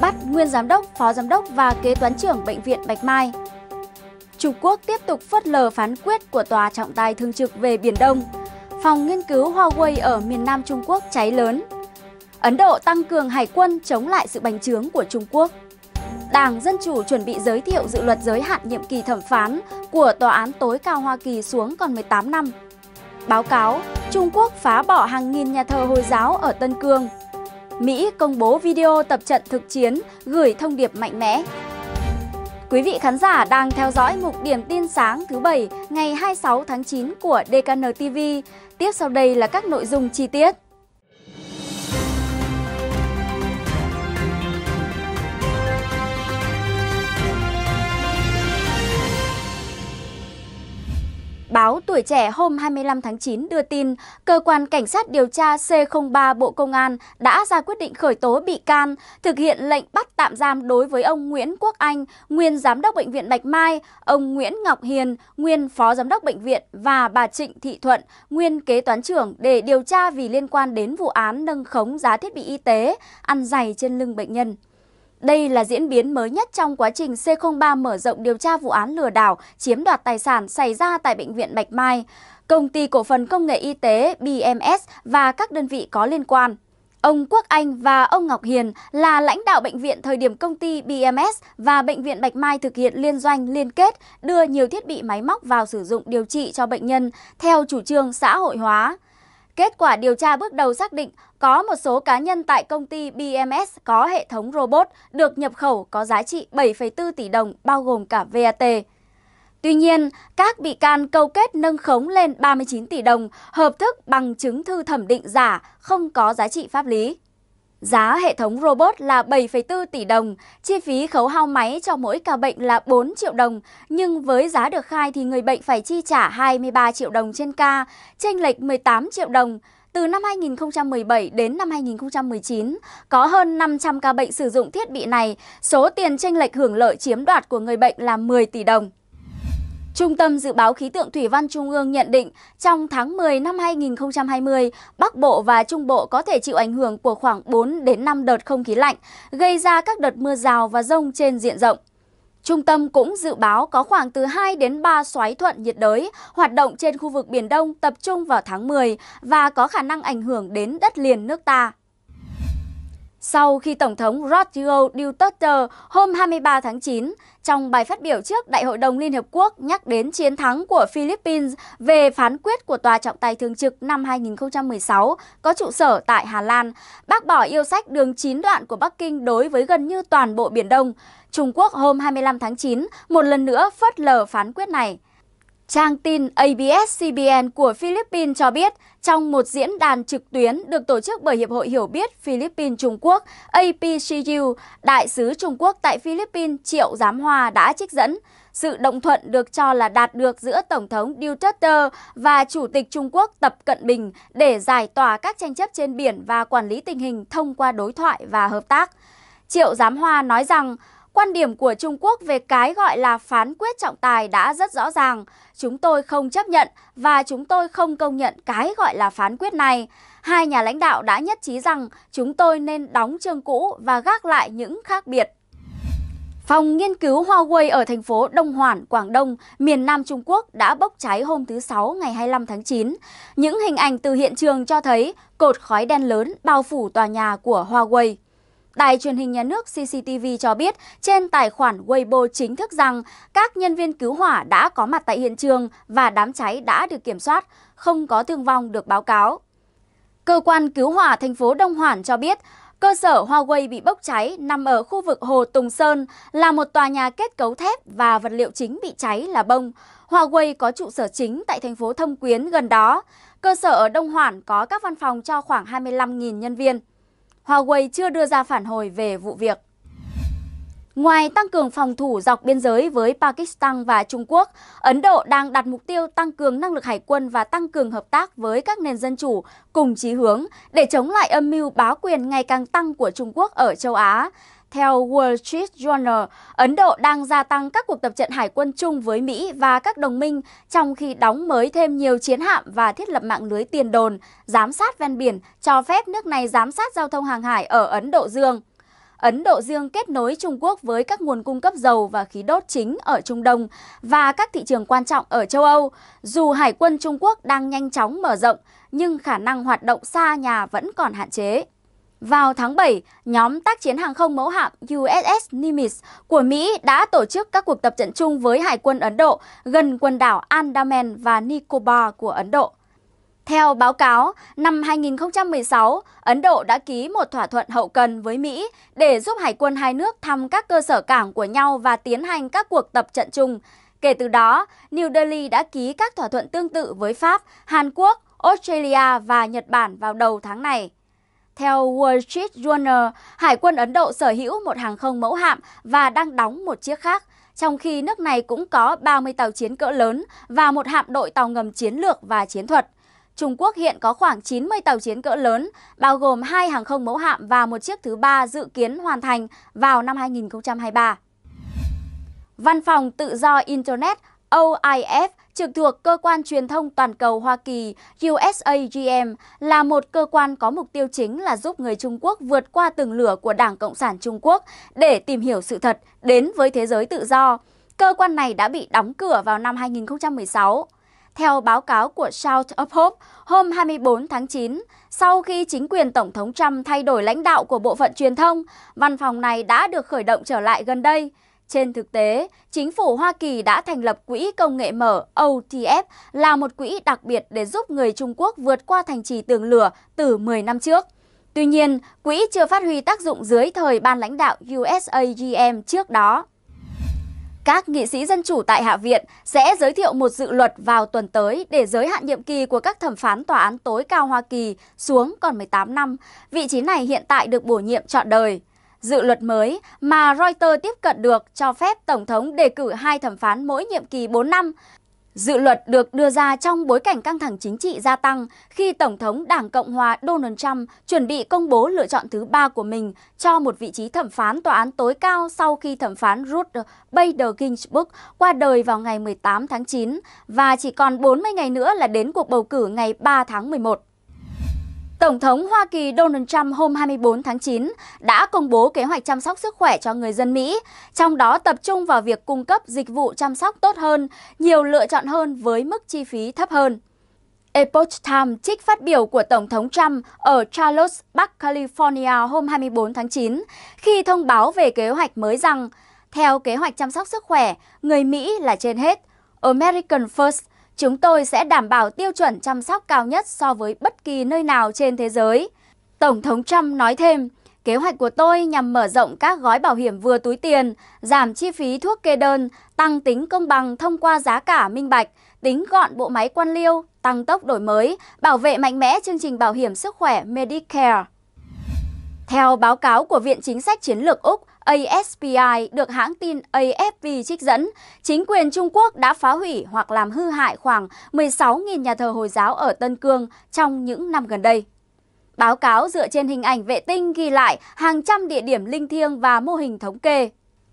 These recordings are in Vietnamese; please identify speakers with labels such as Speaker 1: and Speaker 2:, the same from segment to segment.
Speaker 1: bắt nguyên giám đốc, phó giám đốc và kế toán trưởng Bệnh viện Bạch Mai. Trung Quốc tiếp tục phớt lờ phán quyết của Tòa trọng tài thường trực về Biển Đông. Phòng nghiên cứu Huawei ở miền Nam Trung Quốc cháy lớn. Ấn Độ tăng cường hải quân chống lại sự bành trướng của Trung Quốc. Đảng Dân Chủ chuẩn bị giới thiệu dự luật giới hạn nhiệm kỳ thẩm phán của Tòa án tối cao Hoa Kỳ xuống còn 18 năm. Báo cáo, Trung Quốc phá bỏ hàng nghìn nhà thờ Hồi giáo ở Tân Cương – Mỹ công bố video tập trận thực chiến gửi thông điệp mạnh mẽ. Quý vị khán giả đang theo dõi mục điểm tin sáng thứ Bảy ngày 26 tháng 9 của DKN TV. Tiếp sau đây là các nội dung chi tiết. Báo Tuổi Trẻ hôm 25 tháng 9 đưa tin, Cơ quan Cảnh sát điều tra C03 Bộ Công an đã ra quyết định khởi tố bị can, thực hiện lệnh bắt tạm giam đối với ông Nguyễn Quốc Anh, nguyên Giám đốc Bệnh viện Bạch Mai, ông Nguyễn Ngọc Hiền, nguyên Phó Giám đốc Bệnh viện và bà Trịnh Thị Thuận, nguyên Kế toán trưởng để điều tra vì liên quan đến vụ án nâng khống giá thiết bị y tế, ăn dày trên lưng bệnh nhân. Đây là diễn biến mới nhất trong quá trình C03 mở rộng điều tra vụ án lừa đảo, chiếm đoạt tài sản xảy ra tại Bệnh viện Bạch Mai, Công ty Cổ phần Công nghệ Y tế BMS và các đơn vị có liên quan. Ông Quốc Anh và ông Ngọc Hiền là lãnh đạo bệnh viện thời điểm công ty BMS và bệnh viện Bạch Mai thực hiện liên doanh liên kết, đưa nhiều thiết bị máy móc vào sử dụng điều trị cho bệnh nhân theo chủ trương xã hội hóa. Kết quả điều tra bước đầu xác định có một số cá nhân tại công ty BMS có hệ thống robot được nhập khẩu có giá trị 7,4 tỷ đồng bao gồm cả VAT. Tuy nhiên, các bị can câu kết nâng khống lên 39 tỷ đồng, hợp thức bằng chứng thư thẩm định giả, không có giá trị pháp lý. Giá hệ thống robot là 7,4 tỷ đồng, chi phí khấu hao máy cho mỗi ca bệnh là 4 triệu đồng, nhưng với giá được khai thì người bệnh phải chi trả 23 triệu đồng trên ca, chênh lệch 18 triệu đồng. Từ năm 2017 đến năm 2019, có hơn 500 ca bệnh sử dụng thiết bị này, số tiền chênh lệch hưởng lợi chiếm đoạt của người bệnh là 10 tỷ đồng. Trung tâm Dự báo Khí tượng Thủy văn Trung ương nhận định trong tháng 10 năm 2020, Bắc Bộ và Trung Bộ có thể chịu ảnh hưởng của khoảng 4 đến 5 đợt không khí lạnh, gây ra các đợt mưa rào và rông trên diện rộng. Trung tâm cũng dự báo có khoảng từ 2 đến 3 xoáy thuận nhiệt đới hoạt động trên khu vực Biển Đông tập trung vào tháng 10 và có khả năng ảnh hưởng đến đất liền nước ta sau khi Tổng thống Rodrigo Duterte hôm 23 tháng 9 trong bài phát biểu trước Đại hội đồng Liên Hợp Quốc nhắc đến chiến thắng của Philippines về phán quyết của Tòa trọng tài thường trực năm 2016 có trụ sở tại Hà Lan, bác bỏ yêu sách đường chín đoạn của Bắc Kinh đối với gần như toàn bộ Biển Đông. Trung Quốc hôm 25 tháng 9 một lần nữa phớt lờ phán quyết này. Trang tin ABS-CBN của Philippines cho biết, trong một diễn đàn trực tuyến được tổ chức bởi Hiệp hội Hiểu biết Philippines Trung Quốc APCU, Đại sứ Trung Quốc tại Philippines Triệu Giám Hòa đã trích dẫn. Sự đồng thuận được cho là đạt được giữa Tổng thống Duterte và Chủ tịch Trung Quốc Tập Cận Bình để giải tỏa các tranh chấp trên biển và quản lý tình hình thông qua đối thoại và hợp tác. Triệu Giám Hoa nói rằng, Quan điểm của Trung Quốc về cái gọi là phán quyết trọng tài đã rất rõ ràng. Chúng tôi không chấp nhận và chúng tôi không công nhận cái gọi là phán quyết này. Hai nhà lãnh đạo đã nhất trí rằng chúng tôi nên đóng chương cũ và gác lại những khác biệt. Phòng nghiên cứu Huawei ở thành phố Đông Hoàn, Quảng Đông, miền Nam Trung Quốc đã bốc cháy hôm thứ Sáu ngày 25 tháng 9. Những hình ảnh từ hiện trường cho thấy cột khói đen lớn bao phủ tòa nhà của Huawei. Đài truyền hình nhà nước CCTV cho biết trên tài khoản Weibo chính thức rằng các nhân viên cứu hỏa đã có mặt tại hiện trường và đám cháy đã được kiểm soát, không có thương vong được báo cáo. Cơ quan cứu hỏa thành phố Đông Hoản cho biết cơ sở Huawei bị bốc cháy nằm ở khu vực Hồ Tùng Sơn là một tòa nhà kết cấu thép và vật liệu chính bị cháy là bông. Huawei có trụ sở chính tại thành phố Thông Quyến gần đó. Cơ sở ở Đông Hoản có các văn phòng cho khoảng 25.000 nhân viên. Huawei chưa đưa ra phản hồi về vụ việc. Ngoài tăng cường phòng thủ dọc biên giới với Pakistan và Trung Quốc, Ấn Độ đang đặt mục tiêu tăng cường năng lực hải quân và tăng cường hợp tác với các nền dân chủ cùng chí hướng để chống lại âm mưu bá quyền ngày càng tăng của Trung Quốc ở châu Á. Theo Wall Street Journal, Ấn Độ đang gia tăng các cuộc tập trận hải quân chung với Mỹ và các đồng minh trong khi đóng mới thêm nhiều chiến hạm và thiết lập mạng lưới tiền đồn, giám sát ven biển, cho phép nước này giám sát giao thông hàng hải ở Ấn Độ Dương. Ấn Độ Dương kết nối Trung Quốc với các nguồn cung cấp dầu và khí đốt chính ở Trung Đông và các thị trường quan trọng ở châu Âu. Dù Hải quân Trung Quốc đang nhanh chóng mở rộng, nhưng khả năng hoạt động xa nhà vẫn còn hạn chế. Vào tháng 7, nhóm tác chiến hàng không mẫu hạm USS Nimitz của Mỹ đã tổ chức các cuộc tập trận chung với Hải quân Ấn Độ gần quần đảo Andaman và Nicobar của Ấn Độ. Theo báo cáo, năm 2016, Ấn Độ đã ký một thỏa thuận hậu cần với Mỹ để giúp hải quân hai nước thăm các cơ sở cảng của nhau và tiến hành các cuộc tập trận chung. Kể từ đó, New Delhi đã ký các thỏa thuận tương tự với Pháp, Hàn Quốc, Australia và Nhật Bản vào đầu tháng này. Theo Wall Street Journal, Hải quân Ấn Độ sở hữu một hàng không mẫu hạm và đang đóng một chiếc khác, trong khi nước này cũng có 30 tàu chiến cỡ lớn và một hạm đội tàu ngầm chiến lược và chiến thuật. Trung Quốc hiện có khoảng 90 tàu chiến cỡ lớn, bao gồm hai hàng không mẫu hạm và một chiếc thứ ba dự kiến hoàn thành vào năm 2023. Văn phòng Tự do Internet OIF trực thuộc Cơ quan Truyền thông Toàn cầu Hoa Kỳ USAGM là một cơ quan có mục tiêu chính là giúp người Trung Quốc vượt qua từng lửa của Đảng Cộng sản Trung Quốc để tìm hiểu sự thật đến với thế giới tự do. Cơ quan này đã bị đóng cửa vào năm 2016. Theo báo cáo của South of Hope hôm 24 tháng 9, sau khi chính quyền Tổng thống Trump thay đổi lãnh đạo của bộ phận truyền thông, văn phòng này đã được khởi động trở lại gần đây. Trên thực tế, chính phủ Hoa Kỳ đã thành lập Quỹ Công nghệ mở OTF là một quỹ đặc biệt để giúp người Trung Quốc vượt qua thành trì tường lửa từ 10 năm trước. Tuy nhiên, quỹ chưa phát huy tác dụng dưới thời ban lãnh đạo USAGM trước đó. Các nghị sĩ dân chủ tại Hạ viện sẽ giới thiệu một dự luật vào tuần tới để giới hạn nhiệm kỳ của các thẩm phán tòa án tối cao Hoa Kỳ xuống còn 18 năm. Vị trí này hiện tại được bổ nhiệm trọn đời. Dự luật mới mà Reuters tiếp cận được cho phép Tổng thống đề cử hai thẩm phán mỗi nhiệm kỳ 4 năm. Dự luật được đưa ra trong bối cảnh căng thẳng chính trị gia tăng khi Tổng thống Đảng Cộng hòa Donald Trump chuẩn bị công bố lựa chọn thứ ba của mình cho một vị trí thẩm phán tòa án tối cao sau khi thẩm phán Ruth Bader Ginsburg qua đời vào ngày 18 tháng 9 và chỉ còn 40 ngày nữa là đến cuộc bầu cử ngày 3 tháng 11. Tổng thống Hoa Kỳ Donald Trump hôm 24 tháng 9 đã công bố kế hoạch chăm sóc sức khỏe cho người dân Mỹ, trong đó tập trung vào việc cung cấp dịch vụ chăm sóc tốt hơn, nhiều lựa chọn hơn với mức chi phí thấp hơn. Epoch Times trích phát biểu của Tổng thống Trump ở Charlotte, Bắc California hôm 24 tháng 9 khi thông báo về kế hoạch mới rằng, theo kế hoạch chăm sóc sức khỏe, người Mỹ là trên hết, American First Chúng tôi sẽ đảm bảo tiêu chuẩn chăm sóc cao nhất so với bất kỳ nơi nào trên thế giới. Tổng thống Trump nói thêm, kế hoạch của tôi nhằm mở rộng các gói bảo hiểm vừa túi tiền, giảm chi phí thuốc kê đơn, tăng tính công bằng thông qua giá cả minh bạch, tính gọn bộ máy quan liêu, tăng tốc đổi mới, bảo vệ mạnh mẽ chương trình bảo hiểm sức khỏe Medicare. Theo báo cáo của Viện Chính sách Chiến lược Úc, ASPI được hãng tin AFP trích dẫn, chính quyền Trung Quốc đã phá hủy hoặc làm hư hại khoảng 16.000 nhà thờ Hồi giáo ở Tân Cương trong những năm gần đây. Báo cáo dựa trên hình ảnh vệ tinh ghi lại hàng trăm địa điểm linh thiêng và mô hình thống kê.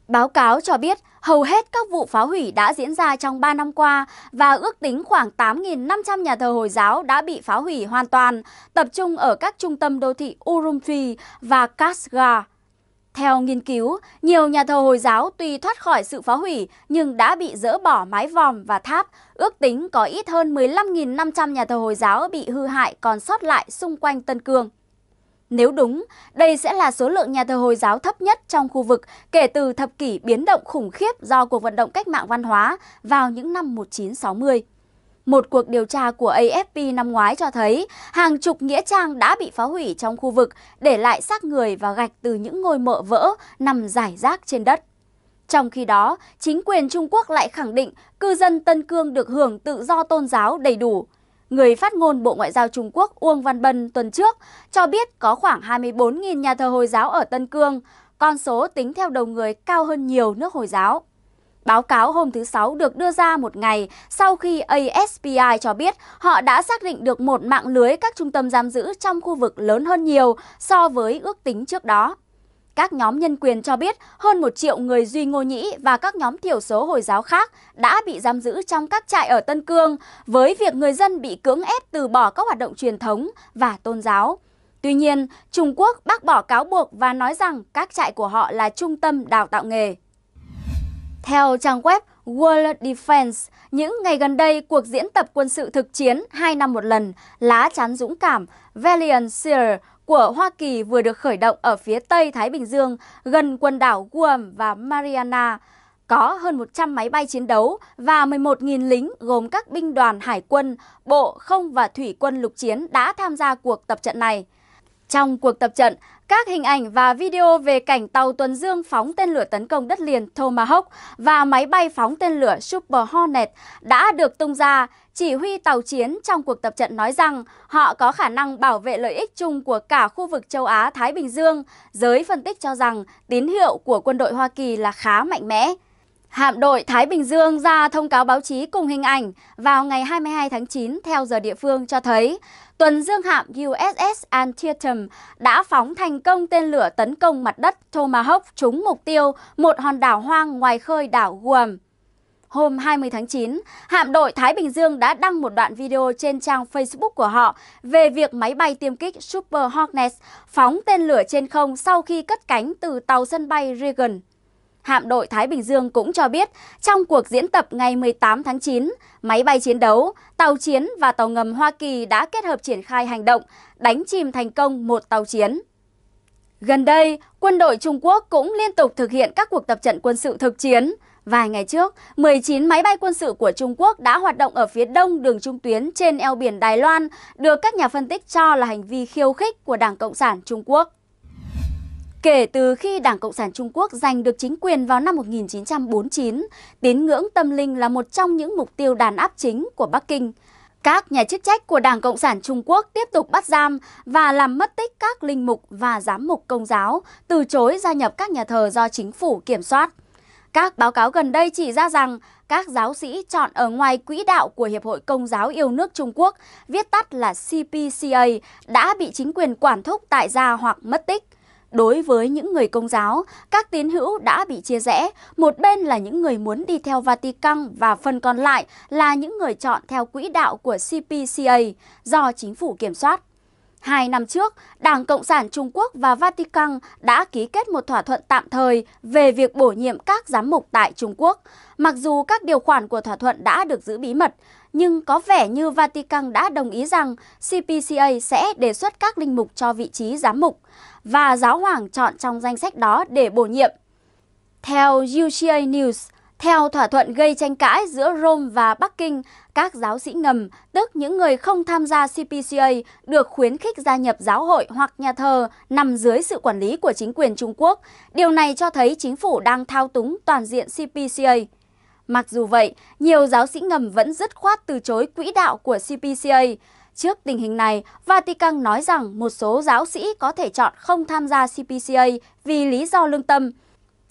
Speaker 1: Báo cáo cho biết hầu hết các vụ phá hủy đã diễn ra trong 3 năm qua và ước tính khoảng 8.500 nhà thờ Hồi giáo đã bị phá hủy hoàn toàn, tập trung ở các trung tâm đô thị Urumqi và Kashgar. Theo nghiên cứu, nhiều nhà thờ Hồi giáo tuy thoát khỏi sự phá hủy nhưng đã bị dỡ bỏ mái vòm và tháp. Ước tính có ít hơn 15.500 nhà thờ Hồi giáo bị hư hại còn sót lại xung quanh Tân Cương. Nếu đúng, đây sẽ là số lượng nhà thờ Hồi giáo thấp nhất trong khu vực kể từ thập kỷ biến động khủng khiếp do cuộc vận động cách mạng văn hóa vào những năm 1960. Một cuộc điều tra của AFP năm ngoái cho thấy hàng chục nghĩa trang đã bị phá hủy trong khu vực, để lại xác người và gạch từ những ngôi mộ vỡ nằm rải rác trên đất. Trong khi đó, chính quyền Trung Quốc lại khẳng định cư dân Tân Cương được hưởng tự do tôn giáo đầy đủ. Người phát ngôn Bộ Ngoại giao Trung Quốc Uông Văn Bân tuần trước cho biết có khoảng 24.000 nhà thờ Hồi giáo ở Tân Cương, con số tính theo đầu người cao hơn nhiều nước Hồi giáo. Báo cáo hôm thứ Sáu được đưa ra một ngày sau khi ASPI cho biết họ đã xác định được một mạng lưới các trung tâm giam giữ trong khu vực lớn hơn nhiều so với ước tính trước đó. Các nhóm nhân quyền cho biết hơn một triệu người Duy Ngô Nhĩ và các nhóm thiểu số Hồi giáo khác đã bị giam giữ trong các trại ở Tân Cương với việc người dân bị cưỡng ép từ bỏ các hoạt động truyền thống và tôn giáo. Tuy nhiên, Trung Quốc bác bỏ cáo buộc và nói rằng các trại của họ là trung tâm đào tạo nghề. Theo trang web World Defense, những ngày gần đây, cuộc diễn tập quân sự thực chiến 2 năm một lần, lá chắn dũng cảm Valiant Seer của Hoa Kỳ vừa được khởi động ở phía Tây Thái Bình Dương, gần quần đảo Guam và Mariana. Có hơn 100 máy bay chiến đấu và 11.000 lính gồm các binh đoàn hải quân, bộ, không và thủy quân lục chiến đã tham gia cuộc tập trận này. Trong cuộc tập trận, các hình ảnh và video về cảnh tàu tuần dương phóng tên lửa tấn công đất liền Tomahawk và máy bay phóng tên lửa Super Hornet đã được tung ra. Chỉ huy tàu chiến trong cuộc tập trận nói rằng họ có khả năng bảo vệ lợi ích chung của cả khu vực châu Á-Thái Bình Dương. Giới phân tích cho rằng tín hiệu của quân đội Hoa Kỳ là khá mạnh mẽ. Hạm đội Thái Bình Dương ra thông cáo báo chí cùng hình ảnh vào ngày 22 tháng 9 theo giờ địa phương cho thấy tuần dương hạm USS Antietam đã phóng thành công tên lửa tấn công mặt đất Tomahawk trúng mục tiêu một hòn đảo hoang ngoài khơi đảo Guam. Hôm 20 tháng 9, hạm đội Thái Bình Dương đã đăng một đoạn video trên trang Facebook của họ về việc máy bay tiêm kích Super Hornet phóng tên lửa trên không sau khi cất cánh từ tàu sân bay Reagan hạm đội Thái Bình Dương cũng cho biết trong cuộc diễn tập ngày 18 tháng 9, máy bay chiến đấu, tàu chiến và tàu ngầm Hoa Kỳ đã kết hợp triển khai hành động đánh chìm thành công một tàu chiến. Gần đây, quân đội Trung Quốc cũng liên tục thực hiện các cuộc tập trận quân sự thực chiến. Vài ngày trước, 19 máy bay quân sự của Trung Quốc đã hoạt động ở phía đông đường trung tuyến trên eo biển Đài Loan, được các nhà phân tích cho là hành vi khiêu khích của Đảng Cộng sản Trung Quốc. Kể từ khi Đảng Cộng sản Trung Quốc giành được chính quyền vào năm 1949, tín ngưỡng tâm linh là một trong những mục tiêu đàn áp chính của Bắc Kinh. Các nhà chức trách của Đảng Cộng sản Trung Quốc tiếp tục bắt giam và làm mất tích các linh mục và giám mục công giáo, từ chối gia nhập các nhà thờ do chính phủ kiểm soát. Các báo cáo gần đây chỉ ra rằng các giáo sĩ chọn ở ngoài quỹ đạo của Hiệp hội Công giáo yêu nước Trung Quốc, viết tắt là CPCA, đã bị chính quyền quản thúc tại gia hoặc mất tích. Đối với những người công giáo, các tín hữu đã bị chia rẽ, một bên là những người muốn đi theo Vatican và phần còn lại là những người chọn theo quỹ đạo của CPCA do chính phủ kiểm soát. Hai năm trước, Đảng Cộng sản Trung Quốc và Vatican đã ký kết một thỏa thuận tạm thời về việc bổ nhiệm các giám mục tại Trung Quốc. Mặc dù các điều khoản của thỏa thuận đã được giữ bí mật, nhưng có vẻ như Vatican đã đồng ý rằng CPCA sẽ đề xuất các linh mục cho vị trí giám mục và giáo hoàng chọn trong danh sách đó để bổ nhiệm. Theo UCA News, theo thỏa thuận gây tranh cãi giữa Rome và Bắc Kinh, các giáo sĩ ngầm, tức những người không tham gia CPCA, được khuyến khích gia nhập giáo hội hoặc nhà thờ nằm dưới sự quản lý của chính quyền Trung Quốc. Điều này cho thấy chính phủ đang thao túng toàn diện CPCA. Mặc dù vậy, nhiều giáo sĩ ngầm vẫn dứt khoát từ chối quỹ đạo của CPCA. Trước tình hình này, Vatican nói rằng một số giáo sĩ có thể chọn không tham gia CPCA vì lý do lương tâm.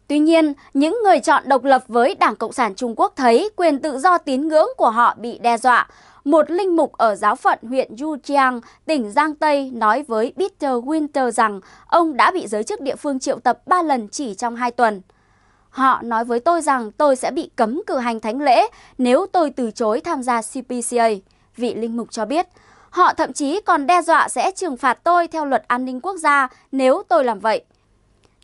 Speaker 1: Tuy nhiên, những người chọn độc lập với Đảng Cộng sản Trung Quốc thấy quyền tự do tín ngưỡng của họ bị đe dọa. Một linh mục ở giáo phận huyện Yujiang, tỉnh Giang Tây nói với Peter Winter rằng ông đã bị giới chức địa phương triệu tập 3 lần chỉ trong 2 tuần. Họ nói với tôi rằng tôi sẽ bị cấm cử hành thánh lễ nếu tôi từ chối tham gia CPCA, vị linh mục cho biết. Họ thậm chí còn đe dọa sẽ trừng phạt tôi theo luật an ninh quốc gia nếu tôi làm vậy.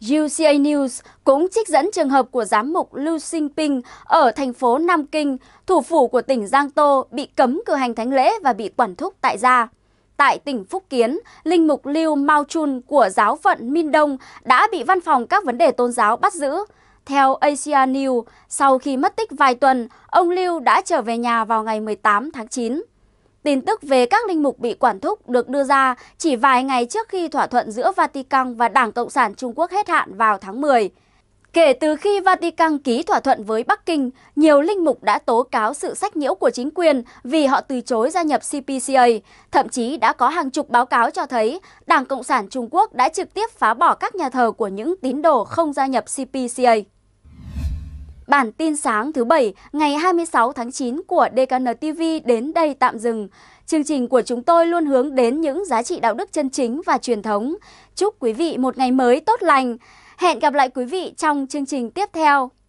Speaker 1: UCA News cũng trích dẫn trường hợp của giám mục Lưu Sinh Ping ở thành phố Nam Kinh, thủ phủ của tỉnh Giang Tô, bị cấm cử hành thánh lễ và bị quản thúc tại gia. Tại tỉnh Phúc Kiến, linh mục Lưu Mao Chun của giáo phận Minh Đông đã bị văn phòng các vấn đề tôn giáo bắt giữ. Theo Asia News, sau khi mất tích vài tuần, ông Lưu đã trở về nhà vào ngày 18 tháng 9. Tin tức về các linh mục bị quản thúc được đưa ra chỉ vài ngày trước khi thỏa thuận giữa Vatican và Đảng Cộng sản Trung Quốc hết hạn vào tháng 10. Kể từ khi Vatican ký thỏa thuận với Bắc Kinh, nhiều linh mục đã tố cáo sự sách nhiễu của chính quyền vì họ từ chối gia nhập CPCA. Thậm chí đã có hàng chục báo cáo cho thấy Đảng Cộng sản Trung Quốc đã trực tiếp phá bỏ các nhà thờ của những tín đồ không gia nhập CPCA. Bản tin sáng thứ Bảy ngày 26 tháng 9 của DKN TV đến đây tạm dừng. Chương trình của chúng tôi luôn hướng đến những giá trị đạo đức chân chính và truyền thống. Chúc quý vị một ngày mới tốt lành! Hẹn gặp lại quý vị trong chương trình tiếp theo.